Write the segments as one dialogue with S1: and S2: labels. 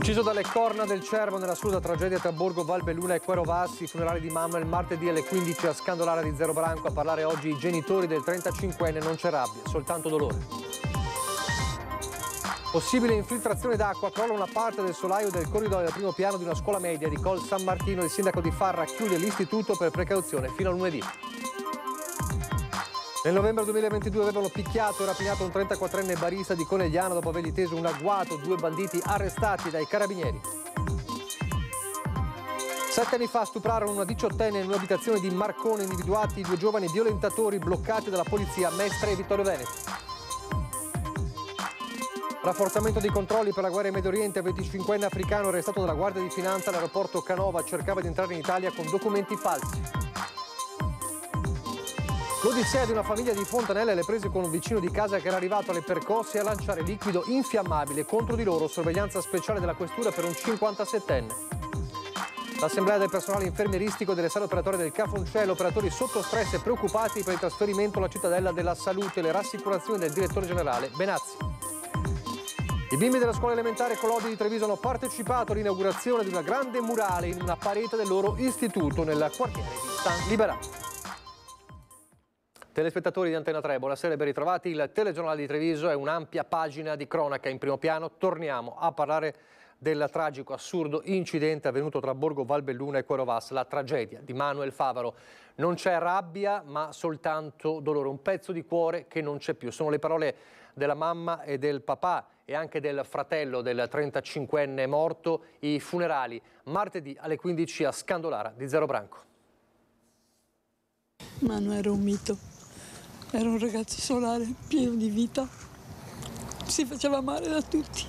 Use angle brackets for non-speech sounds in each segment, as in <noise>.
S1: Ucciso dalle corna del cervo nella assurda tragedia tra Borgo Valbelluna e Quero Vassi, funerali di mamma il martedì alle 15 a Scandolara di Zero Branco a parlare oggi i genitori del 35enne non c'è rabbia, soltanto dolore. Possibile infiltrazione d'acqua, crolla una parte del solaio del corridoio al primo piano di una scuola media di Col San Martino. Il sindaco di Farra chiude l'istituto per precauzione fino a lunedì. Nel novembre 2022 avevano picchiato e rapinato un 34enne barista di Conegliano dopo avergli teso un agguato, due banditi arrestati dai carabinieri. Sette anni fa stuprarono una diciottenne in un'abitazione di Marcone, individuati due giovani violentatori bloccati dalla polizia Mestre e Vittorio Veneto. Rafforzamento dei controlli per la guerra in Medio Oriente, 25enne africano arrestato dalla Guardia di Finanza all'aeroporto Canova cercava di entrare in Italia con documenti falsi. L'odissea di una famiglia di Fontanella le prese con un vicino di casa che era arrivato alle percosse a lanciare liquido infiammabile contro di loro, sorveglianza speciale della questura per un 57enne. L'assemblea del personale infermieristico delle sale operatorie del Cafoncello, operatori sotto stress e preoccupati per il trasferimento alla cittadella della salute, le rassicurazioni del direttore generale Benazzi. I bimbi della scuola elementare Colodi di Treviso hanno partecipato all'inaugurazione di una grande murale in una parete del loro istituto nel quartiere di San Liberato. Telespettatori di Antena 3, buonasera e ben ritrovati. Il telegiornale di Treviso è un'ampia pagina di cronaca in primo piano. Torniamo a parlare del tragico, assurdo incidente avvenuto tra Borgo Valbelluna e Cuorovas, la tragedia di Manuel Favaro. Non c'è rabbia, ma soltanto dolore, un pezzo di cuore che non c'è più. Sono le parole della mamma e del papà e anche del fratello del 35enne morto, i funerali, martedì alle 15 a Scandolara di Zero Branco.
S2: Manuel era un
S3: mito era un ragazzo solare, pieno di vita. Si faceva amare da tutti.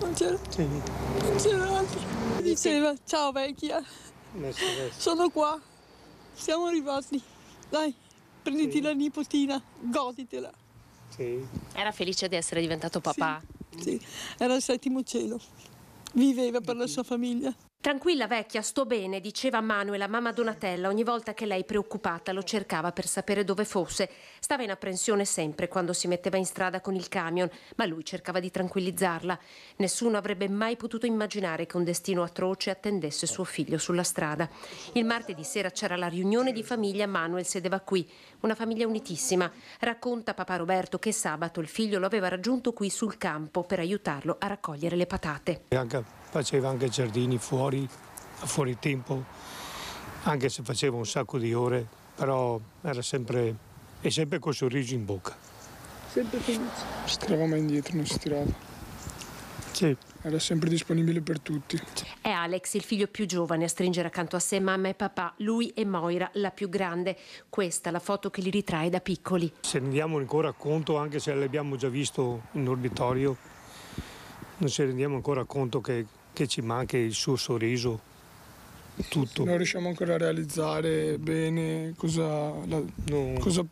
S3: Non c'era, sì. non c'era altro. Diceva, ciao vecchia, sono qua, siamo arrivati. Dai, prenditi sì. la nipotina, goditela.
S4: Sì.
S5: Era felice di essere diventato papà. Sì, era il settimo cielo. Viveva per la sua famiglia. Tranquilla vecchia, sto bene, diceva Manuela, mamma Donatella, ogni volta che lei preoccupata lo cercava per sapere dove fosse. Stava in apprensione sempre quando si metteva in strada con il camion, ma lui cercava di tranquillizzarla. Nessuno avrebbe mai potuto immaginare che un destino atroce attendesse suo figlio sulla strada. Il martedì sera c'era la riunione di famiglia, Manuel sedeva qui. Una famiglia unitissima. Racconta papà Roberto che sabato il figlio lo aveva raggiunto qui sul campo per aiutarlo a raccogliere le patate.
S4: Anche, faceva anche giardini fuori, fuori tempo, anche se faceva un sacco di ore, però era sempre, e sempre col sorriso in bocca.
S2: Sempre felice. Si tirava mai indietro, non si tirava. Sì era sempre disponibile per tutti. È
S5: Alex, il figlio più giovane, a stringere accanto a sé mamma e papà, lui e Moira, la più grande. Questa è la foto
S4: che li ritrae da piccoli. Se ne diamo ancora conto, anche se l'abbiamo già visto in orbitorio, non ci rendiamo ancora conto che, che ci manca il suo sorriso,
S2: tutto. Non riusciamo ancora a realizzare bene cosa, la, no. cosa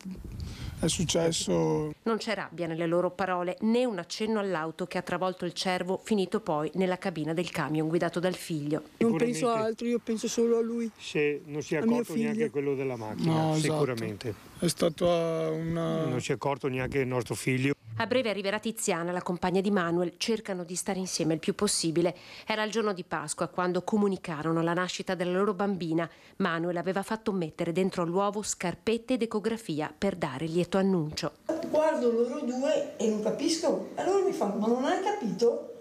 S2: è successo.
S5: Non c'è rabbia nelle loro parole né un accenno all'auto che ha travolto il cervo finito poi nella cabina del camion guidato dal figlio. Non penso a
S4: altro, io penso solo a lui. Se non si è accorto neanche quello della macchina, no, esatto. sicuramente. È stato una... Non si è accorto neanche il nostro figlio. A
S5: breve arriverà Tiziana, la compagna di Manuel, cercano di stare insieme il più possibile. Era il giorno di Pasqua quando comunicarono la nascita della loro bambina. Manuel aveva fatto mettere dentro l'uovo scarpette ed ecografia per dare il lieto annuncio.
S6: Guardo loro due e non capisco. Allora mi fanno, ma non hai capito?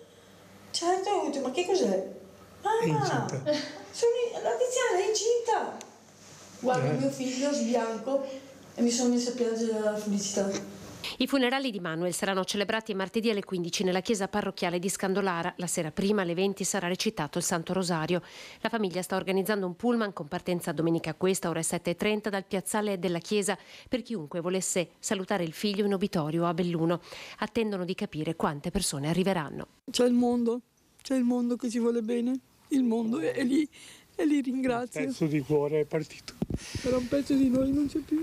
S6: Certo, ma che cos'è? Ah, è incinta.
S7: Sono in... la Tiziana è incinta! Guardo eh. mio figlio sbianco e mi sono messa a piangere dalla felicità.
S5: I funerali di Manuel saranno celebrati martedì alle 15 nella chiesa parrocchiale di Scandolara. La sera prima alle 20 sarà recitato il Santo Rosario. La famiglia sta organizzando un pullman con partenza domenica questa, ore 7.30, dal piazzale della chiesa per chiunque volesse salutare il figlio in obitorio a Belluno. Attendono di capire quante persone arriveranno.
S4: C'è il mondo, c'è il mondo che ci vuole bene, il mondo è lì
S1: e li ringrazio. Un pezzo di cuore è partito. Era un pezzo di noi non c'è più.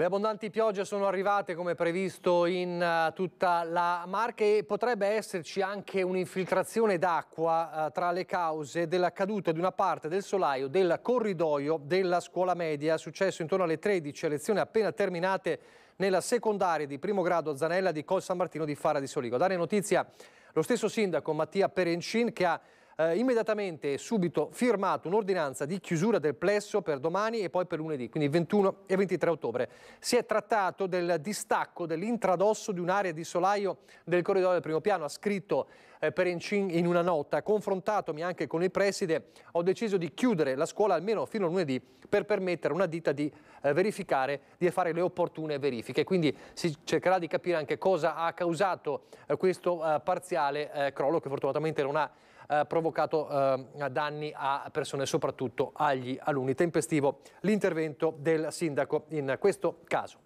S1: Le abbondanti piogge sono arrivate come previsto in eh, tutta la Marca e potrebbe esserci anche un'infiltrazione d'acqua eh, tra le cause della caduta di una parte del solaio del corridoio della scuola media, successo intorno alle 13, lezioni appena terminate nella secondaria di primo grado a Zanella di Col San Martino di Fara di Soligo. dare notizia lo stesso sindaco Mattia Perencin che ha eh, immediatamente e subito firmato un'ordinanza di chiusura del plesso per domani e poi per lunedì, quindi 21 e 23 ottobre. Si è trattato del distacco dell'intradosso di un'area di solaio del corridoio del primo piano, ha scritto eh, Perencin in una nota. Confrontatomi anche con il preside, ho deciso di chiudere la scuola almeno fino a lunedì per permettere a una ditta di eh, verificare, di fare le opportune verifiche. Quindi si cercherà di capire anche cosa ha causato eh, questo eh, parziale eh, crollo che fortunatamente non ha eh, provocato eh, danni a persone, soprattutto agli alunni. Tempestivo l'intervento del sindaco in questo caso.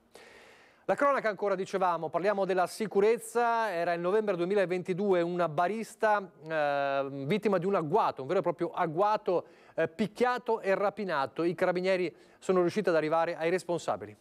S1: La cronaca ancora dicevamo, parliamo della sicurezza, era il novembre 2022 una barista eh, vittima di un agguato, un vero e proprio agguato, eh, picchiato e rapinato. I carabinieri sono riusciti ad arrivare ai responsabili.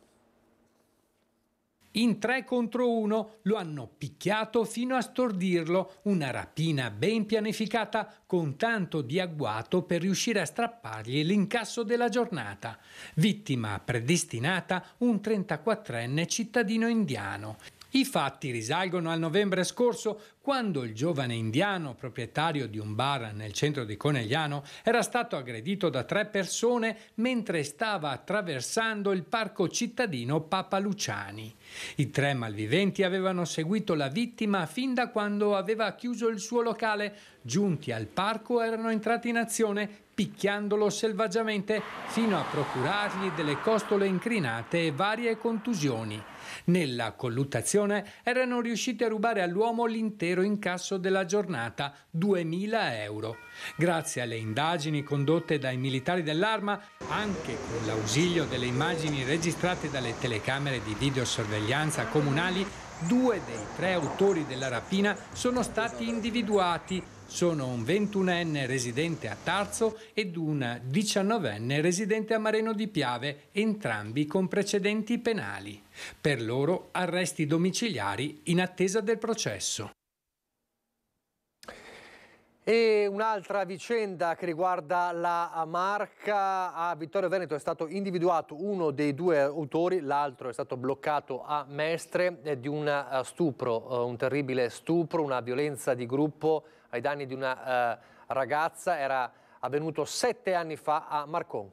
S4: In 3 contro 1 lo hanno picchiato fino a stordirlo, una rapina ben pianificata con tanto di agguato per riuscire a strappargli l'incasso della giornata. Vittima predestinata un 34enne cittadino indiano i fatti risalgono al novembre scorso, quando il giovane indiano, proprietario di un bar nel centro di Conegliano, era stato aggredito da tre persone mentre stava attraversando il parco cittadino Papa Luciani. I tre malviventi avevano seguito la vittima fin da quando aveva chiuso il suo locale. Giunti al parco erano entrati in azione, picchiandolo selvaggiamente fino a procurargli delle costole incrinate e varie contusioni. Nella colluttazione erano riusciti a rubare all'uomo l'intero incasso della giornata, 2.000 euro. Grazie alle indagini condotte dai militari dell'arma, anche con l'ausilio delle immagini registrate dalle telecamere di videosorveglianza comunali, due dei tre autori della rapina sono stati individuati sono un 21enne residente a Tarzo ed una 19enne residente a Mareno di Piave, entrambi con precedenti penali. Per loro arresti domiciliari in attesa del processo.
S1: E un'altra vicenda che riguarda la marca a Vittorio Veneto è stato individuato uno dei due autori, l'altro è stato bloccato a Mestre eh, di un eh, stupro, eh, un terribile stupro, una violenza di gruppo ai danni di una eh, ragazza, era avvenuto sette anni fa a Marcon.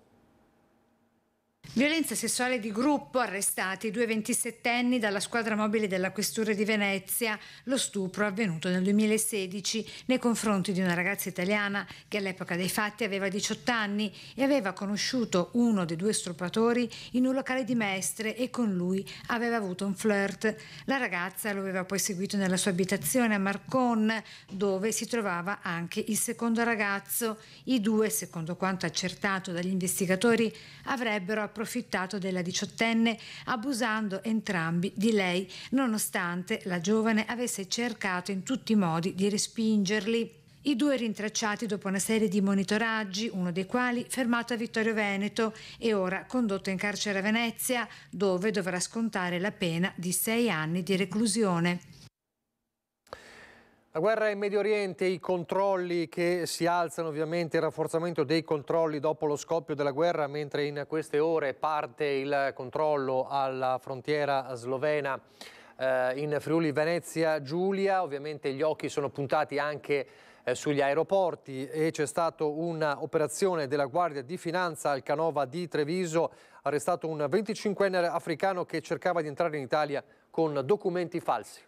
S8: Violenza sessuale di gruppo, arrestati due 27enni dalla squadra mobile della Questura di Venezia, lo stupro avvenuto nel 2016 nei confronti di una ragazza italiana che all'epoca dei fatti aveva 18 anni e aveva conosciuto uno dei due stupratori in un locale di Mestre e con lui aveva avuto un flirt. La ragazza lo aveva poi seguito nella sua abitazione a Marcon, dove si trovava anche il secondo ragazzo. I due, secondo quanto accertato dagli investigatori, avrebbero approfittato della diciottenne abusando entrambi di lei, nonostante la giovane avesse cercato in tutti i modi di respingerli. I due rintracciati dopo una serie di monitoraggi, uno dei quali fermato a Vittorio Veneto e ora condotto in carcere a Venezia, dove dovrà scontare la pena di sei anni di reclusione.
S1: La guerra in Medio Oriente, i controlli che si alzano ovviamente, il rafforzamento dei controlli dopo lo scoppio della guerra, mentre in queste ore parte il controllo alla frontiera slovena eh, in Friuli Venezia Giulia, ovviamente gli occhi sono puntati anche eh, sugli aeroporti e c'è stata un'operazione della Guardia di Finanza al Canova di Treviso, arrestato un 25enne africano che cercava di entrare in Italia con documenti falsi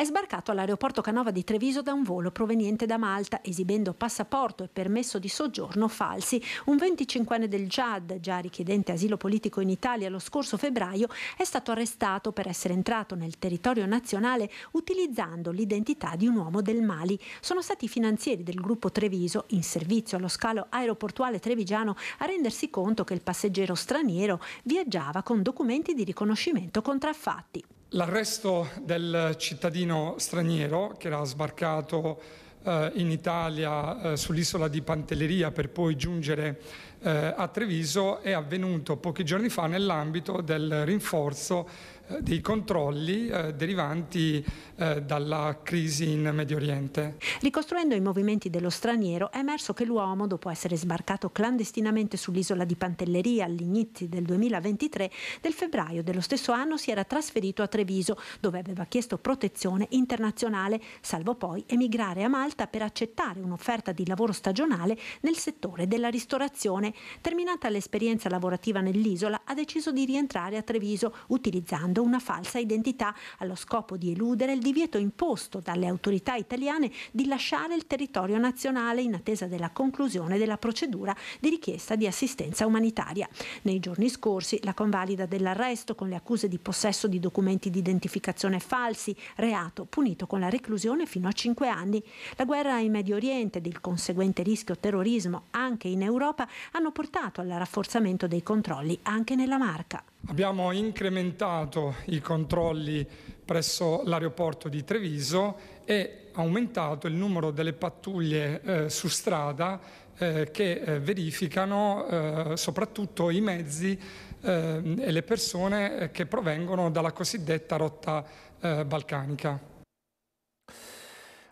S6: è sbarcato all'aeroporto Canova di Treviso da un volo proveniente da Malta, esibendo passaporto e permesso di soggiorno falsi. Un 25enne del Jad, già richiedente asilo politico in Italia lo scorso febbraio, è stato arrestato per essere entrato nel territorio nazionale utilizzando l'identità di un uomo del Mali. Sono stati i finanzieri del gruppo Treviso, in servizio allo scalo aeroportuale trevigiano, a rendersi conto che il passeggero straniero viaggiava con documenti di riconoscimento contraffatti.
S4: L'arresto del cittadino straniero che era sbarcato eh, in Italia eh, sull'isola di Pantelleria per poi giungere eh, a Treviso è avvenuto pochi giorni fa nell'ambito del rinforzo eh, dei controlli eh, derivanti eh, dalla crisi in Medio Oriente.
S6: Ricostruendo i movimenti dello straniero è emerso che l'uomo, dopo essere sbarcato clandestinamente sull'isola di Pantelleria all'inizio del 2023, nel febbraio dello stesso anno si era trasferito a Treviso, dove aveva chiesto protezione internazionale, salvo poi emigrare a Malta per accettare un'offerta di lavoro stagionale nel settore della ristorazione Terminata l'esperienza lavorativa nell'isola, ha deciso di rientrare a Treviso utilizzando una falsa identità allo scopo di eludere il divieto imposto dalle autorità italiane di lasciare il territorio nazionale in attesa della conclusione della procedura di richiesta di assistenza umanitaria. Nei giorni scorsi la convalida dell'arresto con le accuse di possesso di documenti di identificazione falsi, reato punito con la reclusione fino a 5 anni. La guerra in Medio Oriente ed il conseguente rischio terrorismo anche in Europa ha hanno portato al rafforzamento dei controlli anche nella marca.
S4: Abbiamo incrementato i controlli presso l'aeroporto di Treviso e aumentato il numero delle pattuglie eh, su strada eh, che eh, verificano eh, soprattutto i mezzi eh, e le persone eh, che provengono dalla cosiddetta rotta balcanica.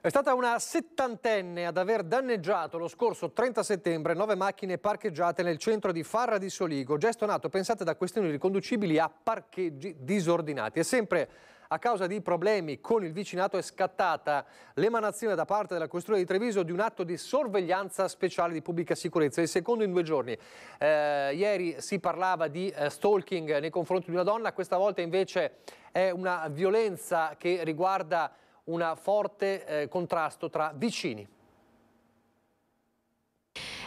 S1: È stata una settantenne ad aver danneggiato lo scorso 30 settembre nove macchine parcheggiate nel centro di Farra di Soligo, gesto nato, pensate, da questioni riconducibili a parcheggi disordinati. E sempre a causa di problemi con il vicinato è scattata l'emanazione da parte della Questura di Treviso di un atto di sorveglianza speciale di pubblica sicurezza, il secondo in due giorni. Eh, ieri si parlava di eh, stalking nei confronti di una donna, questa volta invece è una violenza che riguarda un forte eh, contrasto tra vicini.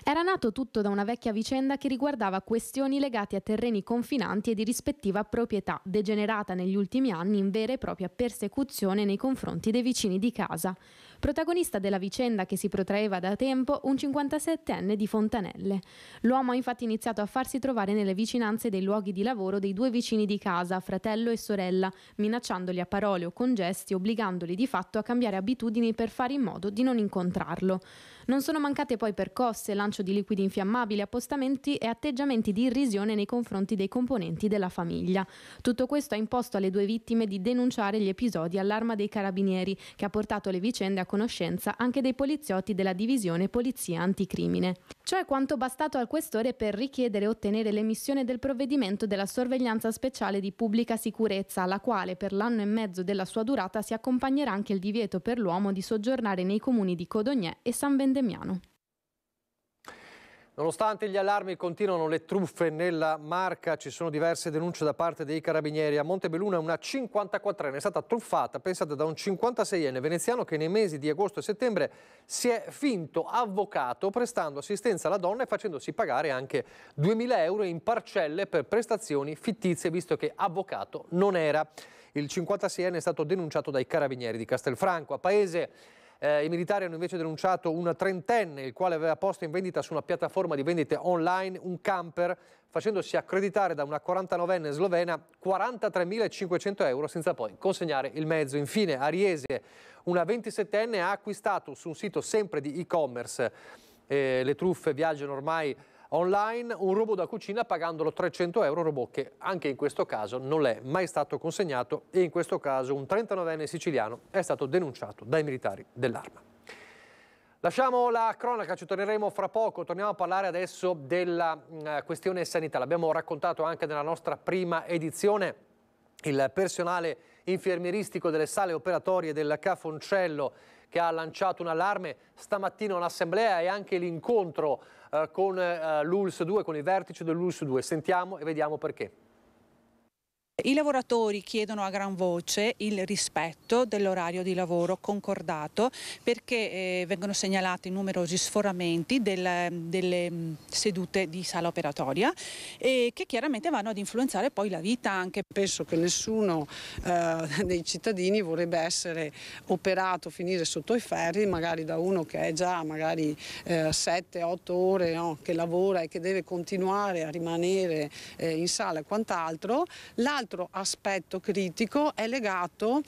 S7: Era nato tutto da una vecchia vicenda che riguardava questioni legate a terreni confinanti e di rispettiva proprietà, degenerata negli ultimi anni in vera e propria persecuzione nei confronti dei vicini di casa. Protagonista della vicenda che si protraeva da tempo, un 57enne di Fontanelle. L'uomo ha infatti iniziato a farsi trovare nelle vicinanze dei luoghi di lavoro dei due vicini di casa, fratello e sorella, minacciandoli a parole o con gesti, obbligandoli di fatto a cambiare abitudini per fare in modo di non incontrarlo. Non sono mancate poi percosse, lancio di liquidi infiammabili, appostamenti e atteggiamenti di irrisione nei confronti dei componenti della famiglia. Tutto questo ha imposto alle due vittime di denunciare gli episodi all'arma dei carabinieri, che ha portato le vicende a conoscenza anche dei poliziotti della divisione Polizia Anticrimine cioè quanto bastato al questore per richiedere e ottenere l'emissione del provvedimento della sorveglianza speciale di pubblica sicurezza, alla quale per l'anno e mezzo della sua durata si accompagnerà anche il divieto per l'uomo di soggiornare nei comuni di Codogné e San Vendemiano.
S1: Nonostante gli allarmi continuano le truffe nella marca, ci sono diverse denunce da parte dei carabinieri. A Montebelluna una 54enne è stata truffata, pensata da un 56enne veneziano che nei mesi di agosto e settembre si è finto avvocato prestando assistenza alla donna e facendosi pagare anche 2.000 euro in parcelle per prestazioni fittizie, visto che avvocato non era. Il 56enne è stato denunciato dai carabinieri di Castelfranco. A Paese eh, I militari hanno invece denunciato un trentenne, il quale aveva posto in vendita su una piattaforma di vendite online un camper, facendosi accreditare da una 49enne slovena 43.500 euro senza poi consegnare il mezzo. Infine, a Riese, una 27enne ha acquistato su un sito sempre di e-commerce eh, le truffe viaggiano ormai online un robot da cucina pagandolo 300 euro, robot che anche in questo caso non è mai stato consegnato e in questo caso un 39enne siciliano è stato denunciato dai militari dell'arma. Lasciamo la cronaca, ci torneremo fra poco, torniamo a parlare adesso della mm, questione sanità, l'abbiamo raccontato anche nella nostra prima edizione, il personale infermieristico delle sale operatorie del Cafoncello che ha lanciato un allarme, stamattina un'assemblea e anche l'incontro eh, con eh, l'ULS 2, con il vertice dell'ULS 2. Sentiamo e vediamo perché.
S3: I lavoratori chiedono a gran voce il rispetto dell'orario di lavoro concordato perché eh, vengono segnalati numerosi sforamenti del, delle mm, sedute di sala operatoria e eh, che chiaramente vanno ad influenzare poi la vita anche. Penso che nessuno eh, dei cittadini vorrebbe essere operato, finire sotto i ferri
S6: magari da uno che è già magari eh, 7-8 ore no, che lavora e che deve continuare a rimanere eh, in sala e quant'altro. L'altro altro aspetto critico è legato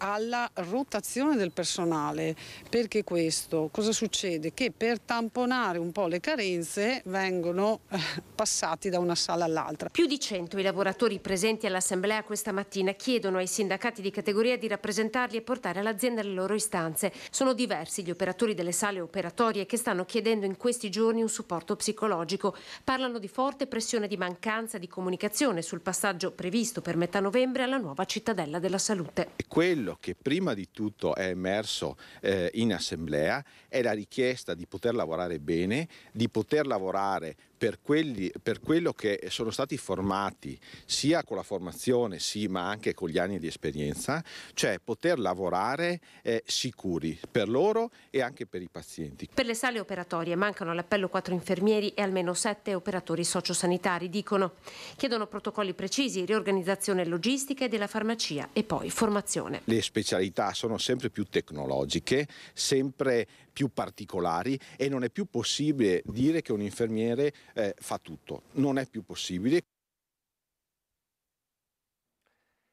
S6: alla rotazione del personale. Perché questo? Cosa succede? Che per tamponare un po' le carenze vengono eh,
S5: passati da una sala all'altra. Più di 100 i lavoratori presenti all'assemblea questa mattina chiedono ai sindacati di categoria di rappresentarli e portare all'azienda le loro istanze. Sono diversi gli operatori delle sale operatorie che stanno chiedendo in questi giorni un supporto psicologico. Parlano di forte pressione di mancanza di comunicazione sul passaggio previsto per metà novembre alla nuova
S4: cittadella della salute. E quello quello che prima di tutto è emerso eh, in assemblea è la richiesta di poter lavorare bene, di poter lavorare per, quelli, per quello che sono stati formati, sia con la formazione, sì, ma anche con gli anni di esperienza, cioè poter lavorare eh, sicuri per loro e anche per i pazienti.
S5: Per le sale operatorie mancano all'appello quattro infermieri e almeno sette operatori sociosanitari, dicono. Chiedono protocolli precisi, riorganizzazione logistica e della farmacia e poi
S4: formazione. Le specialità sono sempre più tecnologiche, sempre più particolari e non è più possibile dire che un infermiere eh, fa tutto, non è più possibile.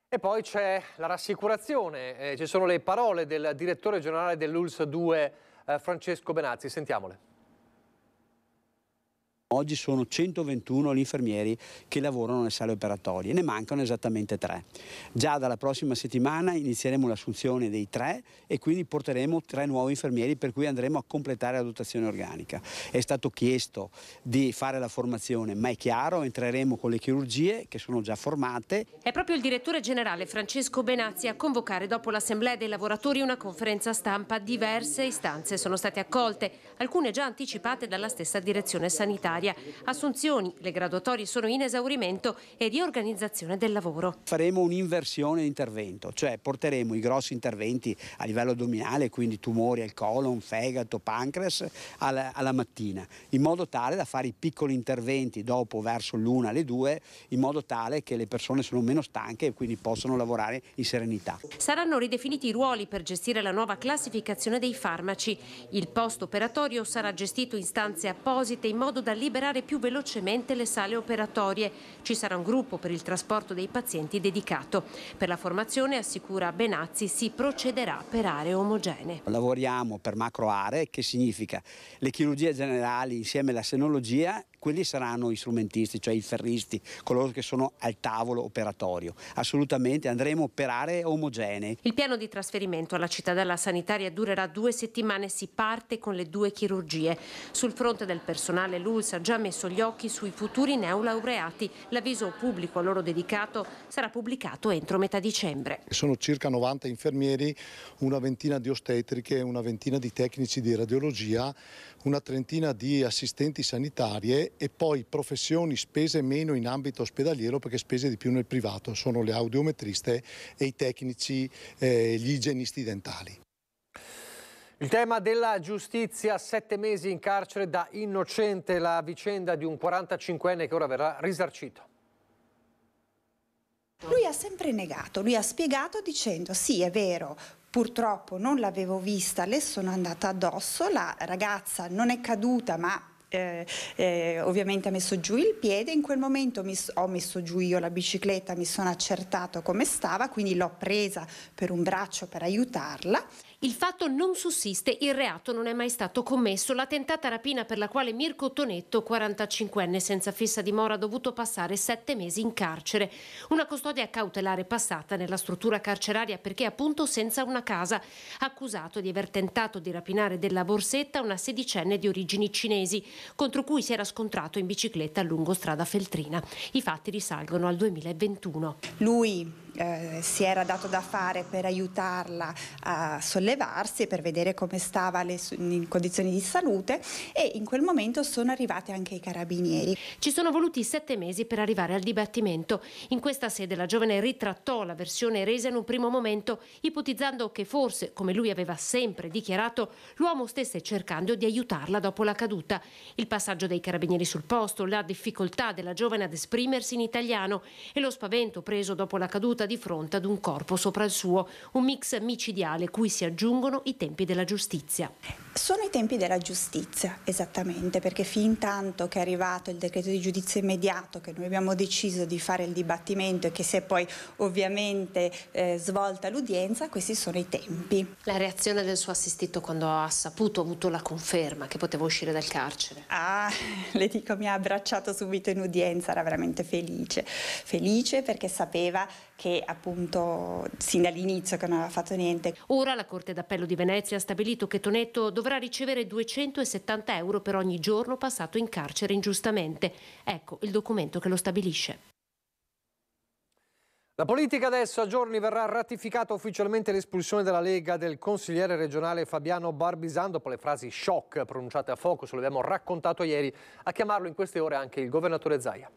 S1: E poi c'è la rassicurazione, eh, ci sono le parole del direttore generale dell'ULS 2 eh, Francesco Benazzi, sentiamole.
S9: Oggi sono 121 gli infermieri che lavorano nelle sale operatorie, ne mancano esattamente tre. Già dalla prossima settimana inizieremo l'assunzione dei tre e quindi porteremo tre nuovi infermieri per cui andremo a completare la dotazione organica. È stato chiesto di fare la formazione, ma è chiaro, entreremo con le chirurgie che sono già formate.
S5: È proprio il direttore generale Francesco Benazzi a convocare dopo l'assemblea dei lavoratori una conferenza stampa. Diverse istanze sono state accolte alcune già anticipate dalla stessa direzione sanitaria. Assunzioni, le graduatorie sono in esaurimento e riorganizzazione del lavoro.
S9: Faremo un'inversione di intervento, cioè porteremo i grossi interventi a livello addominale, quindi tumori al colon, fegato, pancreas, alla, alla mattina, in modo tale da fare i piccoli interventi dopo verso l'una, le due, in modo tale che le persone sono meno stanche e quindi possono lavorare in serenità.
S5: Saranno ridefiniti i ruoli per gestire la nuova classificazione dei farmaci. Il post operatorio territorio sarà gestito in stanze apposite in modo da liberare più velocemente le sale operatorie. Ci sarà un gruppo per il trasporto dei pazienti dedicato. Per la formazione, assicura Benazzi, si procederà per
S9: aree omogenee. Lavoriamo per macro aree, che significa le chirurgie generali insieme alla senologia quelli saranno gli strumentisti, cioè i ferristi, coloro che sono al tavolo operatorio. Assolutamente andremo per aree omogenee.
S5: Il piano di trasferimento alla cittadella sanitaria durerà due settimane, si parte con le due chirurgie. Sul fronte del personale l'ULS ha già messo gli occhi sui futuri neolaureati. L'avviso pubblico a loro dedicato sarà pubblicato entro metà
S2: dicembre. Sono circa 90 infermieri, una ventina di ostetriche, una ventina di tecnici di radiologia, una trentina di assistenti sanitarie e poi professioni spese meno in ambito ospedaliero perché spese di più nel privato, sono le audiometriste e i tecnici, eh, gli igienisti dentali.
S1: Il tema della giustizia, sette mesi in carcere da innocente, la vicenda di un 45enne che ora verrà risarcito.
S3: Lui ha sempre negato, lui ha spiegato dicendo sì è vero, purtroppo non l'avevo vista, le sono andata addosso, la ragazza non è caduta ma eh, eh, ovviamente ha messo giù il piede, in quel momento mi, ho messo giù io la bicicletta, mi sono accertato come stava, quindi l'ho presa per un braccio per aiutarla
S5: il fatto non sussiste, il reato non è mai stato commesso. La tentata rapina per la quale Mirko Tonetto, 45enne senza fissa dimora, ha dovuto passare sette mesi in carcere. Una custodia cautelare passata nella struttura carceraria perché appunto senza una casa. Accusato di aver tentato di rapinare della borsetta una sedicenne di origini cinesi, contro cui si era scontrato in bicicletta lungo
S3: strada Feltrina. I fatti risalgono al 2021. Lui eh, si era dato da fare per aiutarla a sollevarsi e per vedere come stava le, in condizioni di salute e in quel momento sono arrivati anche i carabinieri. Ci
S5: sono voluti sette mesi per arrivare al dibattimento. In questa sede la giovane ritrattò la versione resa in un primo momento, ipotizzando che forse, come lui aveva sempre dichiarato, l'uomo stesse cercando di aiutarla dopo la caduta. Il passaggio dei carabinieri sul posto, la difficoltà della giovane ad esprimersi in italiano e lo spavento preso dopo la caduta di fronte ad un
S3: corpo sopra il suo, un mix micidiale cui si aggiungono i tempi della giustizia. Sono i tempi della giustizia, esattamente, perché fin tanto che è arrivato il decreto di giudizio immediato, che noi abbiamo deciso di fare il dibattimento e che si è poi ovviamente eh, svolta l'udienza, questi sono i tempi. La reazione del suo assistito quando ha saputo, ha avuto la conferma che poteva uscire dal carcere? Ah, <laughs> le dico, mi ha abbracciato subito in udienza, era veramente felice. Felice perché sapeva che appunto sin dall'inizio che non aveva fatto niente. Ora la Corte d'Appello di Venezia ha stabilito che Tonetto
S5: dovrà ricevere 270 euro per ogni giorno passato in carcere ingiustamente. Ecco il documento che lo stabilisce.
S1: La politica adesso a giorni verrà ratificata ufficialmente l'espulsione della Lega del consigliere regionale Fabiano Barbisan dopo le frasi shock pronunciate a Focus, lo abbiamo raccontato ieri, a chiamarlo in queste ore anche il governatore Zaia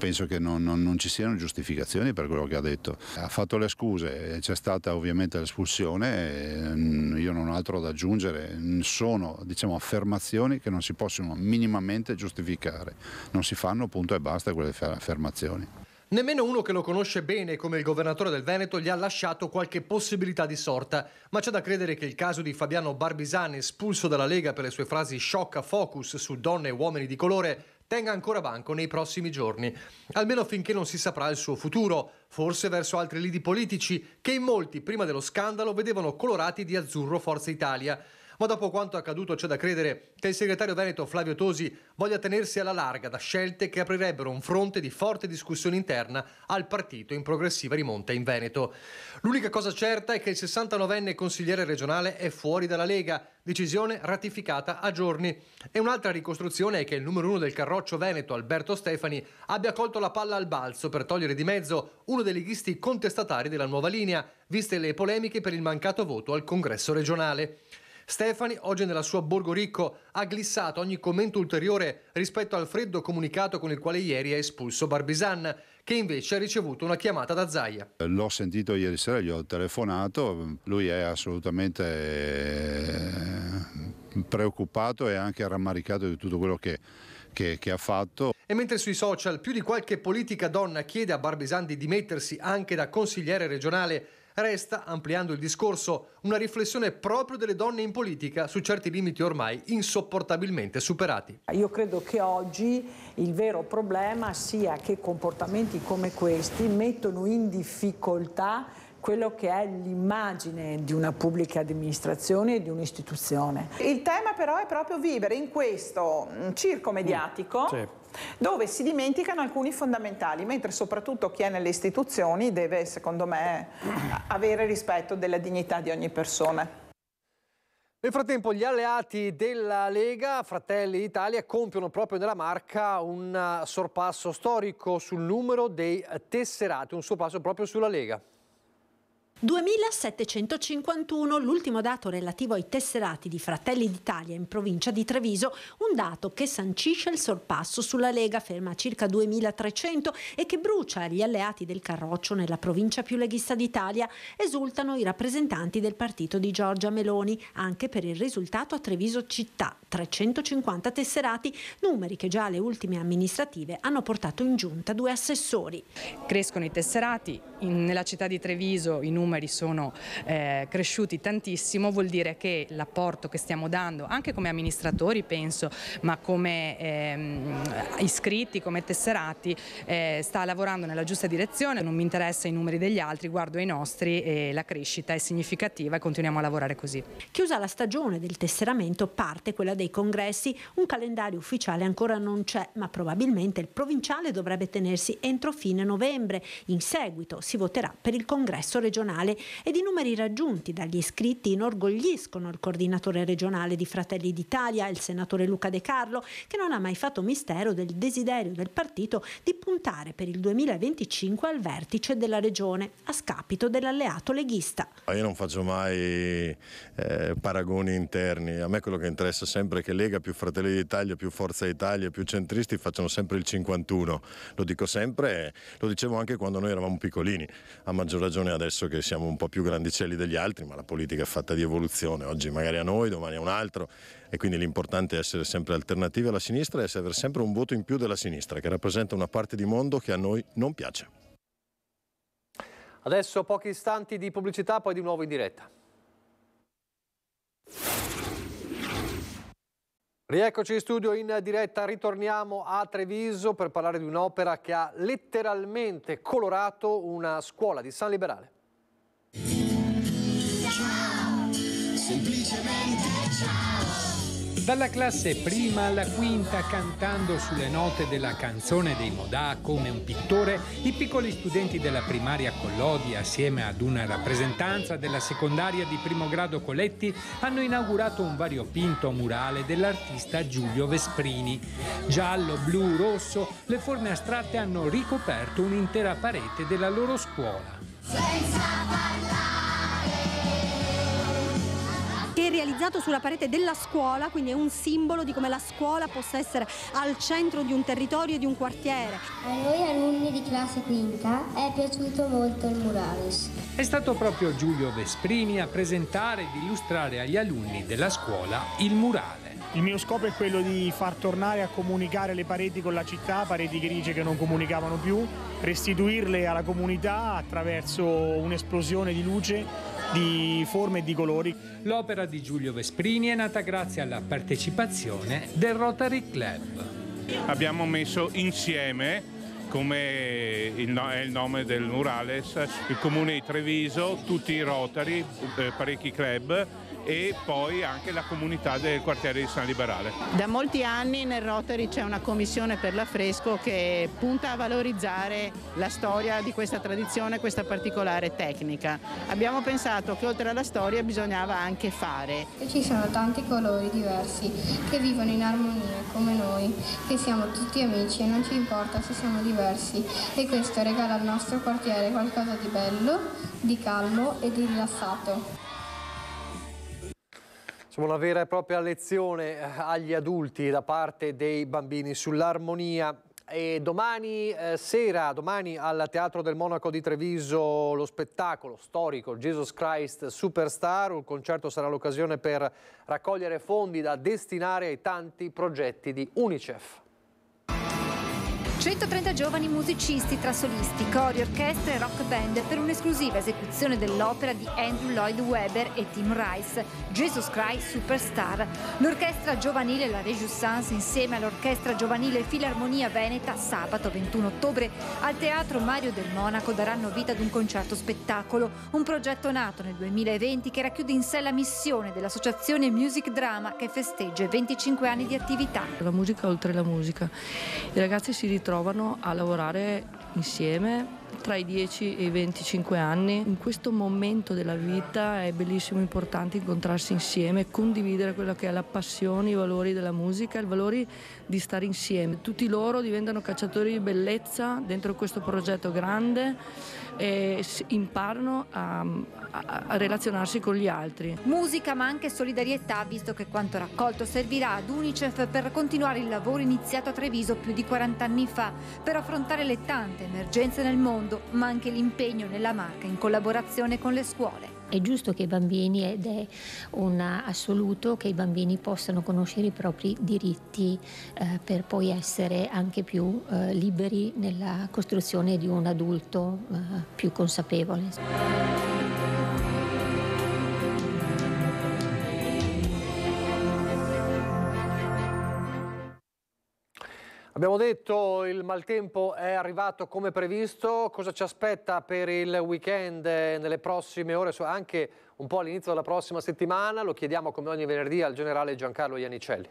S2: penso che non, non, non, ci siano giustificazioni per quello che ha detto. Ha fatto le scuse, c'è stata ovviamente l'espulsione, ehm, io non ho altro da aggiungere, sono diciamo, affermazioni che non si possono minimamente giustificare, non si fanno punto e basta quelle affermazioni.
S1: Nemmeno uno che lo conosce bene come il governatore del Veneto gli ha lasciato qualche possibilità di sorta, ma c'è da credere che il caso di Fabiano Barbisani, espulso dalla Lega per le sue frasi shock a focus su donne e uomini di colore, tenga ancora banco nei prossimi giorni, almeno finché non si saprà il suo futuro, forse verso altri lidi politici che in molti prima dello scandalo vedevano colorati di azzurro Forza Italia. Ma dopo quanto accaduto c'è da credere che il segretario veneto Flavio Tosi voglia tenersi alla larga da scelte che aprirebbero un fronte di forte discussione interna al partito in progressiva rimonta in Veneto. L'unica cosa certa è che il 69enne consigliere regionale è fuori dalla Lega, decisione ratificata a giorni. E un'altra ricostruzione è che il numero uno del carroccio veneto, Alberto Stefani, abbia colto la palla al balzo per togliere di mezzo uno dei leghisti contestatari della nuova linea, viste le polemiche per il mancato voto al congresso regionale. Stefani, oggi nella sua Borgo Ricco, ha glissato ogni commento ulteriore rispetto al freddo comunicato con il quale ieri ha espulso Barbisan, che invece ha ricevuto una chiamata da Zaia.
S2: L'ho sentito ieri sera, gli ho telefonato, lui è assolutamente eh, preoccupato e anche rammaricato di tutto quello che, che, che, ha fatto. E
S1: mentre sui social più di qualche politica donna chiede a Barbisan di dimettersi anche da consigliere regionale, resta, ampliando il discorso, una riflessione proprio delle donne in politica su certi limiti ormai insopportabilmente superati.
S3: Io credo che oggi il vero problema sia che comportamenti come questi mettono in difficoltà quello che è l'immagine di una pubblica amministrazione e di un'istituzione. Il tema però è proprio vivere in questo mm, circo mediatico. Mm. Sì. dove si dimenticano alcuni fondamentali, mentre soprattutto chi è nelle istituzioni deve, secondo me, <clears throat> avere rispetto della dignità di ogni persona.
S1: Nel frattempo gli alleati della Lega, Fratelli d'Italia, compiono proprio nella Marca un uh, sorpasso storico sul numero dei tesserati, un sorpasso proprio sulla Lega.
S6: 2751 l'ultimo dato relativo ai tesserati di Fratelli d'Italia in provincia di Treviso, un dato che sancisce il sorpasso sulla Lega ferma a circa 2300 e che brucia gli alleati del Carroccio nella provincia più leghista d'Italia, esultano i rappresentanti del partito di Giorgia Meloni, anche per il risultato a Treviso città, 350 tesserati, numeri che già le ultime amministrative hanno portato in giunta due assessori. Crescono i tesserati, in, nella
S3: città di Treviso i numeri sono eh, cresciuti tantissimo, vuol dire che l'apporto che stiamo dando anche come amministratori penso, ma come ehm, iscritti, come tesserati, eh, sta lavorando nella giusta direzione, non mi interessa i numeri degli altri, guardo i nostri e la crescita è significativa e continuiamo a lavorare così. Chiusa la stagione
S6: del tesseramento parte quella dei congressi, un calendario ufficiale ancora non c'è, ma probabilmente il provinciale dovrebbe tenersi entro fine novembre. In seguito si si voterà per il congresso regionale ed i numeri raggiunti dagli iscritti inorgogliscono il coordinatore regionale di Fratelli d'Italia, il senatore Luca De Carlo, che non ha mai fatto mistero del desiderio del partito di puntare per il 2025 al vertice della regione, a scapito dell'alleato leghista.
S1: Io non faccio mai eh, paragoni interni, a me quello che interessa sempre è che Lega più Fratelli d'Italia più Forza Italia più centristi facciano sempre il 51, lo dico sempre, lo dicevo anche quando noi eravamo piccolini uomini, a maggior ragione adesso che siamo un po' più grandicelli degli altri, ma la politica è fatta di evoluzione, oggi magari a noi, domani a un altro e quindi l'importante è essere sempre alternativi alla sinistra e avere sempre un voto in più della sinistra che rappresenta una parte di mondo che a noi non piace. Adesso pochi istanti di pubblicità, poi di nuovo in diretta. Rieccoci in studio in diretta, ritorniamo a Treviso per parlare di un'opera che ha letteralmente colorato una scuola di San Liberale.
S9: Ciao, semplicemente ciao
S4: dalla classe prima alla quinta cantando sulle note della canzone dei Modà come un pittore, i piccoli studenti della primaria Collodi assieme ad una rappresentanza della secondaria di primo grado Coletti hanno inaugurato un variopinto murale dell'artista Giulio Vesprini. Giallo, blu, rosso, le forme astratte hanno ricoperto un'intera parete della loro scuola.
S2: Senza parlare
S3: realizzato sulla parete della scuola, quindi è un simbolo di come la scuola possa essere al centro di un territorio e di un quartiere.
S6: A noi alunni di classe quinta è piaciuto molto il murales.
S4: È stato proprio Giulio Vesprini a presentare ed illustrare agli alunni della scuola il murale. Il mio scopo è quello di far tornare a comunicare le pareti con la città, pareti grigie che non comunicavano più, restituirle alla comunità attraverso un'esplosione di luce di forme e di colori. L'opera di Giulio Vesprini è nata grazie alla partecipazione del Rotary
S2: Club. Abbiamo messo insieme come è il nome del murales, il comune di Treviso, tutti i Rotary, eh, parecchi club e poi anche la comunità del quartiere di San Liberale.
S6: Da molti anni nel Rotary c'è una commissione per l'affresco che punta a valorizzare la storia di questa tradizione, questa particolare
S3: tecnica. Abbiamo pensato che oltre alla storia bisognava anche fare.
S7: Ci sono tanti colori diversi che vivono in armonia come noi, che siamo tutti amici e non ci importa se siamo diversi e questo regala al nostro quartiere qualcosa di bello, di calmo e di rilassato
S1: una vera e propria lezione eh, agli adulti da parte dei bambini sull'armonia e domani eh, sera, domani al Teatro del Monaco di Treviso, lo spettacolo storico Jesus Christ Superstar. Un concerto sarà l'occasione per raccogliere fondi da destinare ai tanti progetti di Unicef.
S3: 130 giovani musicisti tra solisti, cori, orchestre e rock band per un'esclusiva esecuzione dell'opera di Andrew Lloyd Webber e Tim Rice, Jesus Christ Superstar. L'orchestra giovanile La Réjouissance insieme all'orchestra giovanile Filarmonia Veneta sabato 21 ottobre al Teatro Mario del Monaco daranno vita ad un concerto spettacolo, un progetto nato nel 2020 che racchiude in sé la missione dell'associazione Music Drama che festeggia 25 anni di attività.
S8: La musica oltre la musica. I ragazzi si ritrovano trovano a lavorare insieme tra i 10 e i 25 anni. In questo momento della vita è bellissimo, e importante incontrarsi insieme, condividere quello che è la passione, i valori della musica, i valori di stare insieme. Tutti loro diventano cacciatori di bellezza dentro questo progetto grande e imparano a, a, a relazionarsi con gli altri.
S3: Musica ma anche solidarietà, visto che quanto raccolto servirà ad Unicef per continuare il lavoro iniziato a Treviso più di 40 anni fa, per affrontare le tante emergenze nel mondo mondo, ma anche l'impegno nella marca in collaborazione con le scuole. È giusto che i bambini, ed è un assoluto, che i bambini possano conoscere i propri diritti eh, per poi essere anche più eh, liberi nella costruzione di un adulto eh, più consapevole.
S1: Abbiamo detto il maltempo è arrivato come previsto, cosa ci aspetta per il weekend nelle prossime ore, anche un po' all'inizio della prossima settimana, lo chiediamo come ogni venerdì al generale Giancarlo Iannicelli.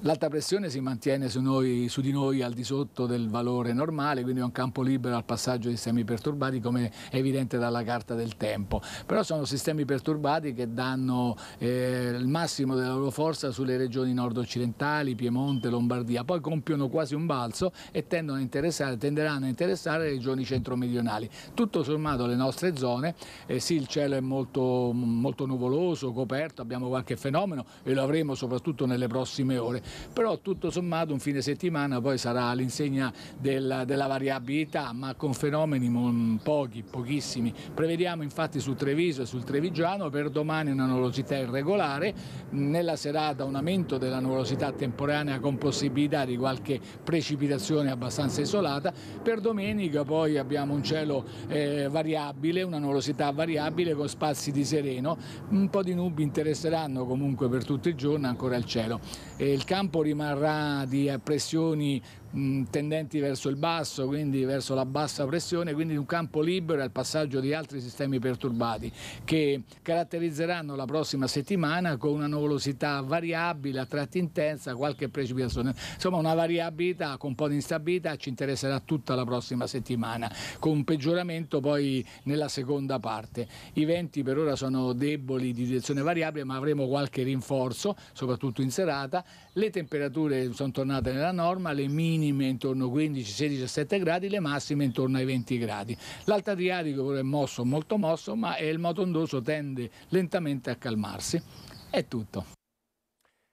S10: L'alta pressione si mantiene su, noi, su, di noi al di sotto del valore normale, quindi è un campo libero al passaggio di sistemi perturbati come è evidente dalla carta del tempo, però sono sistemi perturbati che danno eh, il massimo della loro forza sulle regioni nord-occidentali, Piemonte, Lombardia, poi compiono quasi un balzo e tendono a interessare, tenderanno a interessare le regioni centro-meridionali. Tutto sommato le nostre zone, eh, sì il cielo è molto, molto nuvoloso, coperto, abbiamo qualche fenomeno e lo avremo soprattutto nelle prossime ore, corre, però tutto sommato un fine settimana poi sarà l'insegna della, della variabilità, ma con fenomeni mon, mm, pochi, pochissimi. Prevediamo infatti sul Treviso e sul Trevigiano per domani una nuvolosità irregolare, nella serata un aumento della nuvolosità temporanea con possibilità di qualche precipitazione abbastanza isolata, per domenica poi abbiamo un cielo eh, variabile, una nuvolosità variabile con spazi di sereno, un po' di nubi interesseranno comunque per tutto il giorno ancora il cielo. E il campo rimarrà di pressioni mh, mm, tendenti verso il basso, quindi verso la bassa pressione, quindi un campo libero al passaggio di altri sistemi perturbati che caratterizzeranno la prossima settimana con una nuvolosità variabile, a tratti intensa, qualche precipitazione. Insomma una variabilità con un po' di instabilità ci interesserà tutta la prossima settimana, con un peggioramento poi nella seconda parte. I venti per ora sono deboli di direzione variabile, ma avremo qualche rinforzo, soprattutto in serata. Le temperature sono tornate nella norma, le mini minime intorno a 15, 16, 17 gradi, le massime intorno ai 20 gradi. L'alta Adriatico è mosso, molto mosso, ma il moto ondoso tende lentamente a calmarsi. È tutto.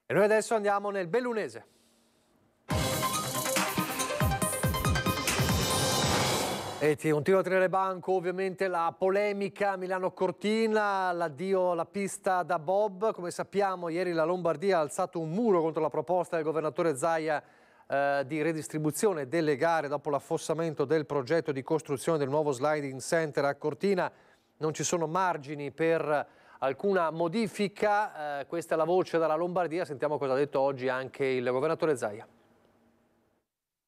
S10: E noi adesso andiamo nel Bellunese.
S1: E ti un tiro a tenere banco ovviamente la polemica Milano-Cortina, l'addio alla pista da Bob. Come sappiamo ieri la Lombardia ha alzato un muro contro la proposta del governatore Zaia eh, di redistribuzione delle gare dopo l'affossamento del progetto di costruzione del nuovo sliding center a Cortina. Non ci sono margini per alcuna modifica. Eh, questa è la voce dalla Lombardia. Sentiamo cosa ha detto oggi anche il governatore Zaia.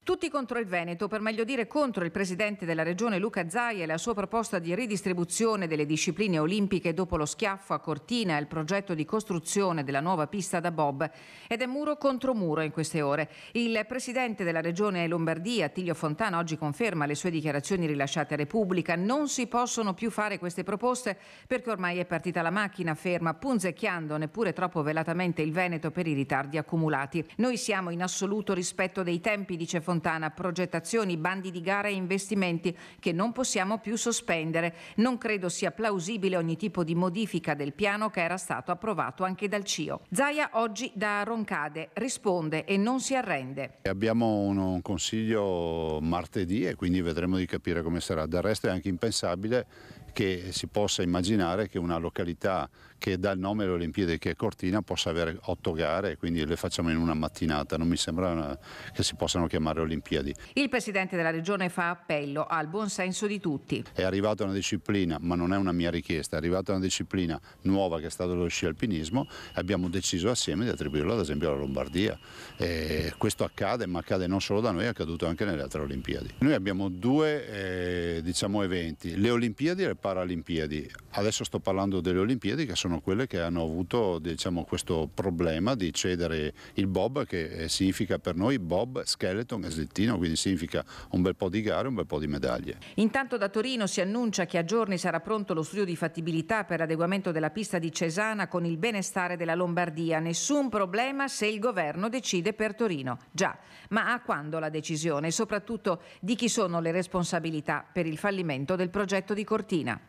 S11: Tutti contro il Veneto, per meglio dire contro il presidente della regione Luca Zai e la sua proposta di ridistribuzione delle discipline olimpiche dopo lo schiaffo a Cortina e il progetto di costruzione della nuova pista da Bob. Ed è muro contro muro in queste ore. Il presidente della regione Lombardia, Tiglio Fontana, oggi conferma le sue dichiarazioni rilasciate a Repubblica. Non si possono più fare queste proposte perché ormai è partita la macchina ferma, punzecchiando neppure troppo velatamente il Veneto per i ritardi accumulati. Noi siamo in assoluto rispetto dei tempi, dice Fontana Fontana, progettazioni, bandi di gara e investimenti che non possiamo più sospendere. Non credo sia plausibile ogni tipo di modifica del piano che era stato approvato anche dal CIO. Zaia oggi da Roncade risponde e non si arrende.
S2: Abbiamo un consiglio martedì e quindi vedremo di capire come sarà. Del resto è anche impensabile che si possa immaginare che una località che dà il nome alle Olimpiadi che è Cortina possa avere otto gare e quindi le facciamo in una mattinata, non mi sembra una, eh, che si possano chiamare Olimpiadi.
S11: Il Presidente della Regione fa appello al buon senso di tutti.
S2: È arrivata una disciplina, ma non è una mia richiesta, è arrivata una disciplina nuova che è stato lo sci alpinismo e abbiamo deciso assieme di attribuirlo ad esempio alla Lombardia. E questo accade, ma accade non solo da noi, è accaduto anche nelle altre Olimpiadi. Noi abbiamo due eh, diciamo, eventi, le Olimpiadi e le Paralimpiadi. Adesso sto parlando delle Olimpiadi che sono sono quelle che hanno avuto diciamo, questo problema di cedere il Bob che eh, significa per noi Bob Skeleton e Slittino, quindi significa un bel po' di gare, un bel po' di medaglie.
S11: Intanto da Torino si annuncia che a giorni sarà pronto lo studio di fattibilità per l'adeguamento della pista di Cesana con il benestare della Lombardia. Nessun problema se il governo decide per Torino. Già, ma a quando la decisione e soprattutto di chi sono le responsabilità per il fallimento del progetto di Cortina?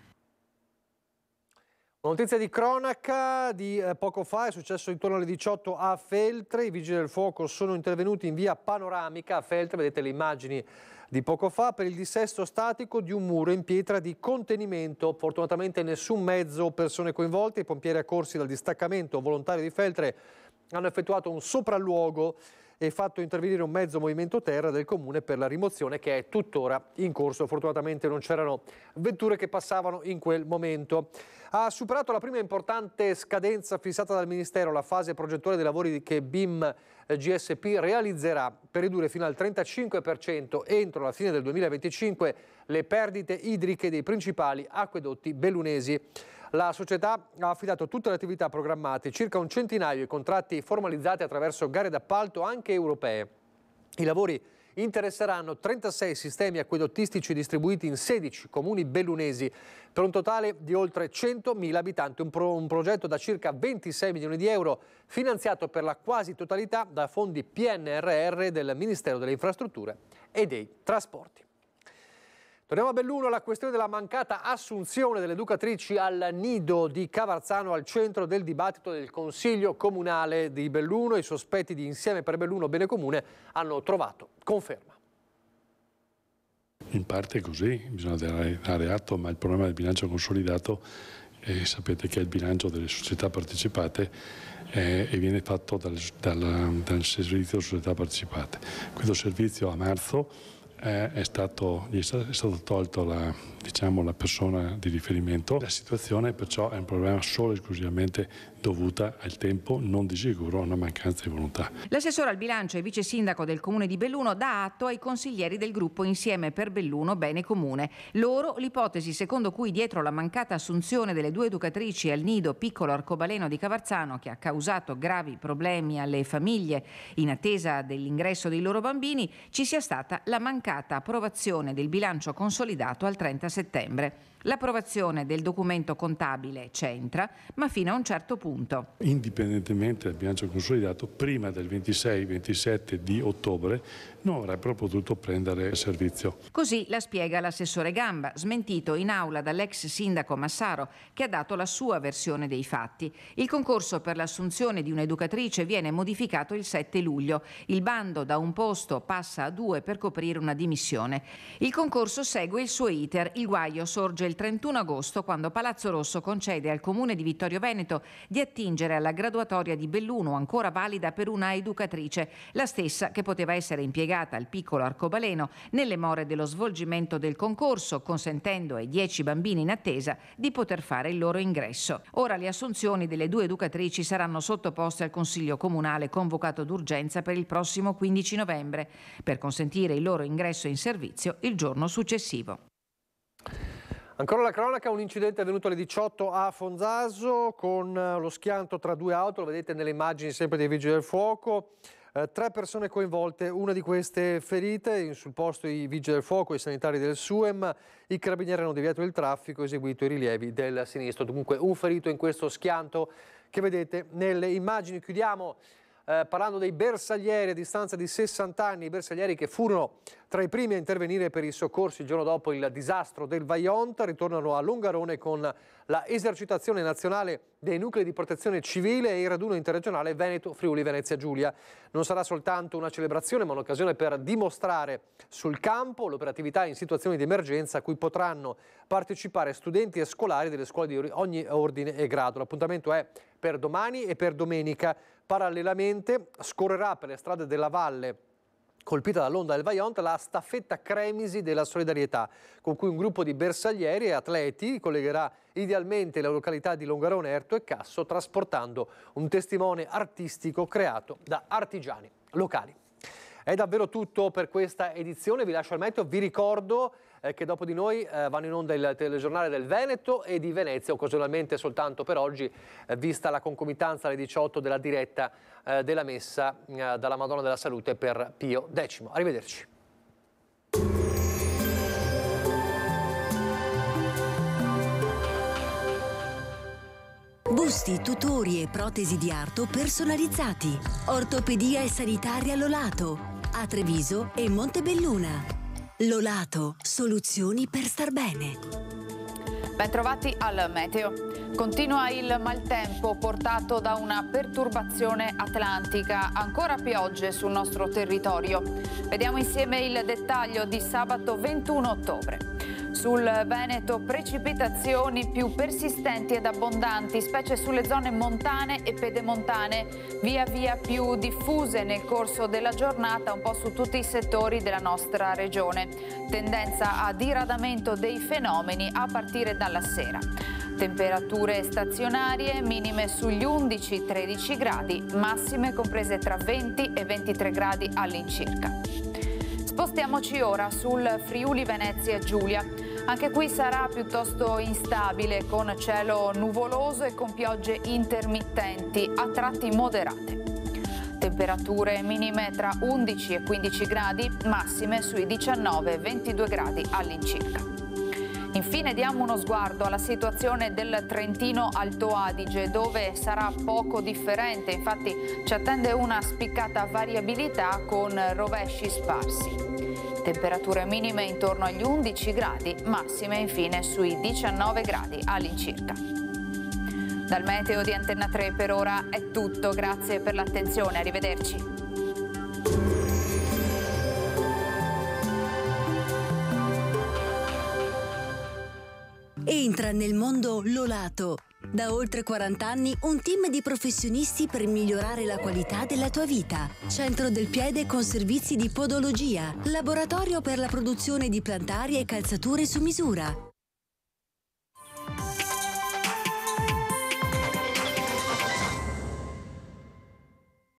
S1: notizia di cronaca di eh, poco fa è successo intorno alle 18 a Feltre. I vigili del fuoco sono intervenuti in via panoramica a Feltre, vedete le immagini di poco fa, per il dissesto statico di un muro in pietra di contenimento. Fortunatamente nessun mezzo o persone coinvolte. I pompieri accorsi dal distaccamento volontario di Feltre hanno effettuato un sopralluogo e fatto intervenire un mezzo movimento terra del comune per la rimozione che è tuttora in corso. Fortunatamente non c'erano vetture che passavano in quel momento ha superato la prima importante scadenza fissata dal Ministero, la fase progettuale dei lavori che BIM eh, GSP realizzerà per ridurre fino al 35% entro la fine del 2025 le perdite idriche dei principali acquedotti bellunesi. La società ha affidato tutte le attività programmate, circa un centinaio di contratti formalizzati attraverso gare d'appalto anche europee. I lavori interesseranno 36 sistemi acquedottistici distribuiti in 16 comuni bellunesi per un totale di oltre 100.000 abitanti, un, pro, un progetto da circa 26 milioni di euro finanziato per la quasi totalità da fondi PNRR del Ministero delle Infrastrutture e dei Trasporti. Torniamo a Belluno, la questione della mancata assunzione delle educatrici al nido di Cavarzano al centro del dibattito del Consiglio Comunale di Belluno. I sospetti di Insieme per Belluno Bene Comune hanno trovato conferma.
S4: In parte è così, bisogna dare atto, ma il problema del bilancio consolidato eh, sapete che è il bilancio delle società partecipate eh, e viene fatto dal, dal, dal servizio società partecipate. Questo servizio a marzo è stato, gli è stato tolto la, diciamo, la persona di riferimento. La situazione perciò è un problema solo e esclusivamente dovuta al tempo non di sicuro a una mancanza di volontà.
S11: L'assessore al bilancio e vice sindaco del comune di Belluno dà atto ai consiglieri del gruppo Insieme per Belluno Bene Comune. Loro l'ipotesi secondo cui dietro la mancata assunzione delle due educatrici al nido piccolo arcobaleno di Cavarzano che ha causato gravi problemi alle famiglie in attesa dell'ingresso dei loro bambini ci sia stata la mancata approvazione del bilancio consolidato al 30 settembre. L'approvazione del documento contabile c'entra, ma fino a un certo punto.
S4: Indipendentemente dal bilancio consolidato, prima del 26-27 di ottobre No, proprio potuto prendere servizio.
S11: Così la spiega l'assessore Gamba, smentito in aula dall'ex sindaco Massaro, che ha dato la sua versione dei fatti. Il concorso per l'assunzione di un'educatrice viene modificato il 7 luglio. Il bando da un posto passa a due per coprire una dimissione. Il concorso segue il suo iter. Il guaio sorge il 31 agosto quando Palazzo Rosso concede al comune di Vittorio Veneto di attingere alla graduatoria di Belluno ancora valida per una educatrice, la stessa che poteva essere impiegata collegata al piccolo arcobaleno nelle more dello svolgimento del concorso, consentendo ai dieci bambini in attesa di poter fare il loro ingresso. Ora le assunzioni delle due educatrici saranno sottoposte al Consiglio Comunale convocato d'urgenza per il prossimo 15 novembre, per consentire il loro ingresso in servizio il giorno successivo.
S1: Ancora la cronaca, un incidente è avvenuto alle 18 a Fonzaso con eh, lo schianto tra due auto, lo vedete nelle immagini sempre dei Vigili del Fuoco. Eh, tre persone coinvolte, una di queste ferite, sul posto i vigili del fuoco, i sanitari del SUEM, i carabinieri hanno deviato il traffico, eseguito i rilievi del sinistro. Dunque un ferito in questo schianto che vedete nelle immagini. Chiudiamo eh, parlando dei bersaglieri a distanza di 60 anni, i bersaglieri che furono tra i primi a intervenire per i soccorsi il giorno dopo il disastro del Vajont, ritornano a Longarone con la esercitazione nazionale dei nuclei di protezione civile e il raduno interregionale Veneto Friuli Venezia Giulia. Non sarà soltanto una celebrazione ma un'occasione per dimostrare sul campo l'operatività in situazioni di emergenza a cui potranno partecipare studenti e scolari delle scuole di ogni ordine e grado. L'appuntamento è per domani e per domenica. Parallelamente scorrerà per le strade della valle colpita dall'onda del Vajont la staffetta Cremisi della solidarietà, con cui un gruppo di bersaglieri e atleti collegherà idealmente la località di Longarone, Erto e Casso, trasportando un testimone artistico creato da artigiani locali. È davvero tutto per questa edizione, vi lascio al meteo, vi ricordo eh, che dopo di noi eh, vanno in onda il telegiornale del Veneto e di Venezia, occasionalmente soltanto per oggi, eh, vista la concomitanza alle 18 della diretta della messa dalla Madonna della Salute per Pio X.
S6: Arrivederci. Busti, tutori e protesi di arto personalizzati. Ortopedia e sanitaria Lolato a Treviso e Montebelluna. Lolato, soluzioni per star bene.
S8: Bentrovati al Meteo. Continua il maltempo portato da una perturbazione atlantica, ancora piogge sul nostro territorio. Vediamo insieme il dettaglio di sabato 21 ottobre. Sul Veneto precipitazioni più persistenti ed abbondanti, specie sulle zone montane e pedemontane, via via più diffuse nel corso della giornata un po' su tutti i settori della nostra regione. Tendenza a diradamento dei fenomeni a partire dalla sera. Temperature stazionarie minime sugli 11-13 gradi, massime comprese tra 20 e 23 gradi all'incirca. Spostiamoci ora sul Friuli Venezia Giulia anche qui sarà piuttosto instabile con cielo nuvoloso e con piogge intermittenti, a tratti moderate. Temperature minime tra 11 e 15 gradi, massime sui 19 e 22 gradi all'incirca. Infine diamo uno sguardo alla situazione del Trentino Alto Adige dove sarà poco differente, infatti ci attende una spiccata variabilità con rovesci sparsi temperature minime intorno agli 11 gradi, massime infine sui 19 gradi all'incirca. Dal meteo di Antenna 3 per ora è tutto, grazie per l'attenzione, arrivederci.
S6: Entra nel mondo Lolato da oltre 40 anni un team di professionisti per migliorare la qualità della tua vita. Centro del piede con servizi di podologia, laboratorio per la produzione di plantari e calzature su misura,